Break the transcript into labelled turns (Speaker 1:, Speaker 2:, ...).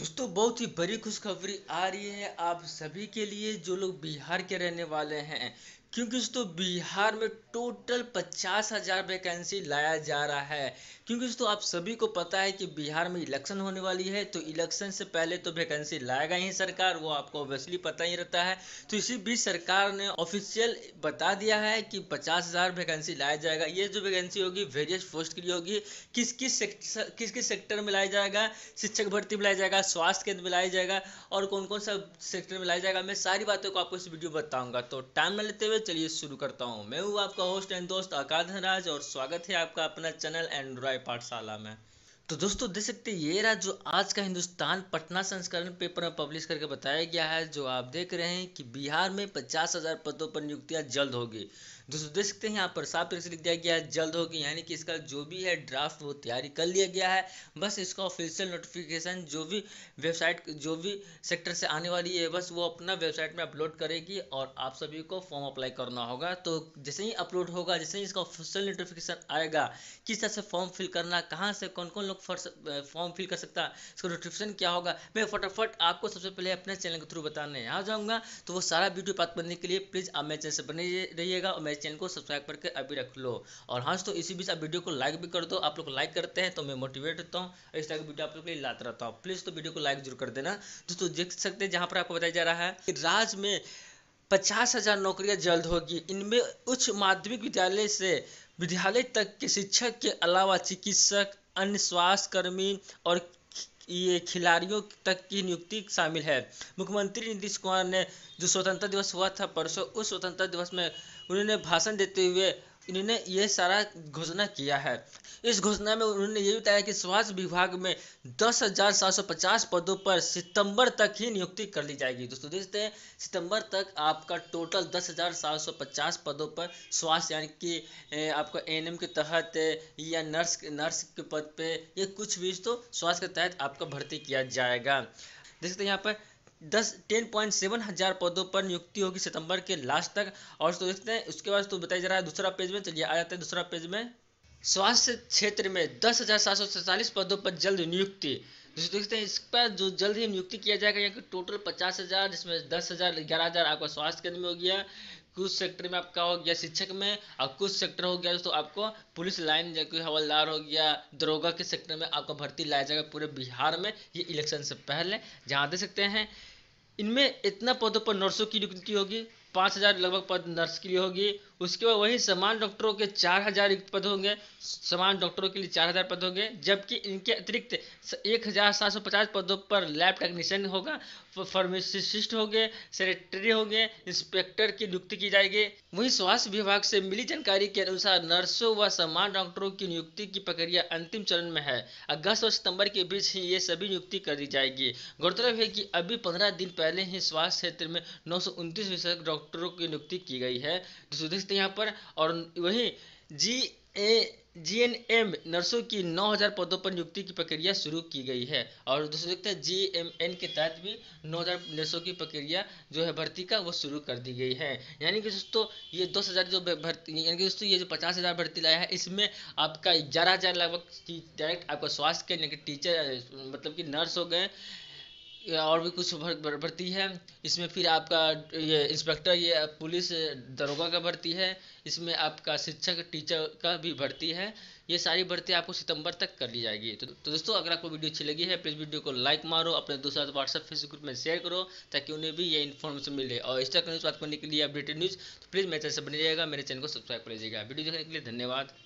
Speaker 1: दोस्तों बहुत ही बड़ी खुशखबरी आ रही है आप सभी के लिए जो लोग बिहार के रहने वाले हैं क्योंकि दोस्तों बिहार में टोटल पचास हज़ार वैकेंसी लाया जा रहा है क्योंकि दोस्तों आप सभी को पता है कि बिहार में इलेक्शन होने वाली है तो इलेक्शन से पहले तो वैकेंसी लाएगा ही सरकार वो आपको ऑब्वियसली पता ही रहता है तो इसी बीच सरकार ने ऑफिशियल बता दिया है कि पचास हज़ार वैकेंसी लाया जाएगा ये जो वैकेंसी होगी वेरियस पोस्ट के लिए होगी किस किस सेक्टर किस किस सेक्टर में लाया जाएगा शिक्षक भर्ती में लाया जाएगा स्वास्थ्य केंद्र में लाया जाएगा और कौन कौन सा सेक्टर में लाया जाएगा मैं सारी बातों को आपको इस वीडियो बताऊंगा तो टाइम न लेते हुए चलिए शुरू करता हूँ मैं हूँ आपका होस्ट एंड दोस्त आकाश राज और स्वागत है आपका अपना चैनल एंड्रॉय पाठशाला में तो दोस्तों देख सकते हैं ये रहा जो आज का हिंदुस्तान पटना संस्करण पेपर में पब्लिश करके बताया गया है जो आप देख रहे हैं कि बिहार में पचास हजार पदों पर नियुक्तियां जल्द होगी दोस्तों देख सकते हैं यहाँ पर साफ से लिख दिया गया है जल्द होगी यानी कि इसका जो भी है ड्राफ्ट वो तैयारी कर लिया गया है बस इसका ऑफिशियल नोटिफिकेशन जो भी वेबसाइट जो भी सेक्टर से आने वाली है बस वो अपना वेबसाइट में अपलोड करेगी और आप सभी को फॉर्म अप्लाई करना होगा तो जैसे ही अपलोड होगा जैसे ही इसका ऑफिशियल नोटिफिकेशन आएगा किस तरह से फॉर्म फिल करना कहाँ से कौन कौन लोग फॉर्म फिल कर सकता है इसका नोटिफिकेशन क्या होगा मैं फटाफट आपको सबसे पहले अपने चैनल के थ्रू बताने आ जाऊँगा तो वो सारा वीडियो प्राप्त करने के लिए प्लीज़ आप मेरे चैनल से बने रहिएगा और मेरे चैनल को सब्सक्राइब करके अभी रख लो और हाँ तो इसी बीच आप वीडियो को लाइक भी कर दो आप लोग लाइक करते हैं तो मैं मोटिवेट रहता हूँ इस तरह की वीडियो आप लोग के लाता रहता हूँ प्लीज़ तो वीडियो को लाइक जरूर कर देना दोस्तों देख सकते हैं जहाँ पर आपको बताया जा रहा है कि राज में पचास हजार नौकरियां जल्द होगी इनमें उच्च माध्यमिक विद्यालय से विद्यालय तक के शिक्षक के अलावा चिकित्सक अन्य स्वास्थ्य कर्मी और ये खिलाड़ियों तक की नियुक्ति शामिल है मुख्यमंत्री नीतीश कुमार ने जो स्वतंत्रता दिवस हुआ था परसों उस स्वतंत्रता दिवस में उन्होंने भाषण देते हुए इन्होंने ये सारा घोषणा किया है इस घोषणा में उन्होंने ये बताया कि स्वास्थ्य विभाग में दस हजार सात सौ पचास पदों पर सितंबर तक ही नियुक्ति कर ली जाएगी दोस्तों देखते हैं सितंबर तक आपका टोटल दस हजार सात सौ पचास पदों पर स्वास्थ्य यानी कि आपका एन के तहत या नर्स नर्स के पद पे या कुछ भी तो स्वास्थ्य के तहत आपका भर्ती किया जाएगा देख सकते हैं यहाँ पर दस टेन पॉइंट सेवन हज़ार पदों पर नियुक्ति होगी सितंबर के लास्ट तक और तो देखते हैं उसके बाद तो बताया जा रहा है दूसरा पेज में चलिए तो आ जाते हैं दूसरा पेज में स्वास्थ्य क्षेत्र में दस हज़ार सात सौ सैंतालीस पदों पर जल्द नियुक्ति देखते हैं तो इस पर जो जल्द ही नियुक्ति किया जाएगा यानी कि टोटल पचास हज़ार जिसमें दस हज़ार ग्यारह हज़ार आपका स्वास्थ्य केंद्र में हो गया कुछ सेक्टर में आपका हो गया शिक्षक में और कुछ सेक्टर हो गया दोस्तों आपको पुलिस लाइन या कोई हवलदार हो गया दरोगा के सेक्टर में आपका भर्ती लाया जाएगा पूरे बिहार में ये इलेक्शन से पहले जहाँ दे सकते हैं इनमें इतना पदों पर नर्सों की नियुक्ति होगी पाँच हज़ार लगभग पद नर्स के लिए होगी उसके बाद वही समान डॉक्टरों के चार हजार रिक्त पद होंगे समान डॉक्टरों के लिए चार हजार पद होंगे जबकि इनके अतिरिक्त एक हजार सात सौ पचास पदों पर लैब टेक्नीशियन होगा फार्मेसिस्ट होंगे सेक्रेटरी होंगे इंस्पेक्टर की नियुक्ति की जाएगी वहीं स्वास्थ्य विभाग से मिली जानकारी के अनुसार नर्सों व समान डॉक्टरों की नियुक्ति की प्रक्रिया अंतिम चरण में है अगस्त और सितंबर के बीच ही ये सभी नियुक्ति कर दी जाएगी गौरतलब है कि अभी पंद्रह दिन पहले ही स्वास्थ्य क्षेत्र में नौ सौ डॉक्टरों की नियुक्ति की गई है सकते तो हैं यहाँ पर और वहीं जी ए जी एन एम नर्सों की 9000 पदों पर नियुक्ति की प्रक्रिया शुरू की गई है और दोस्तों देखते हैं जी एम एन के तहत भी 9000 नर्सों की प्रक्रिया जो है भर्ती का वो शुरू कर दी गई है यानी कि दोस्तों ये 10000 जो भर्ती यानी कि दोस्तों ये जो 50000 भर्ती लाया है इसमें आपका ग्यारह लगभग डायरेक्ट आपका स्वास्थ्य के टीचर मतलब कि नर्स हो गए और भी कुछ भर्ती है इसमें फिर आपका ये इंस्पेक्टर ये पुलिस दरोगा का भर्ती है इसमें आपका शिक्षक टीचर का भी भर्ती है ये सारी भर्ती आपको सितंबर तक कर ली जाएगी तो, तो दोस्तों अगर आपको वीडियो अच्छी लगी है प्लीज़ वीडियो को लाइक मारो अपने दोस्तों साथ व्हाट्सएप फेसबुक ग्रुप में शेयर करो ताकि उन्हें भी ये इन्फॉर्मेशन मिले और इंस्टाग्राम से बात करने के लिए अपडेटेड न्यूज़ तो प्लीज़ मेरे चैनल से बने जाएगा मेरे चैनल को सब्सक्राइब कर लीजिएगा वीडियो देखने के लिए धन्यवाद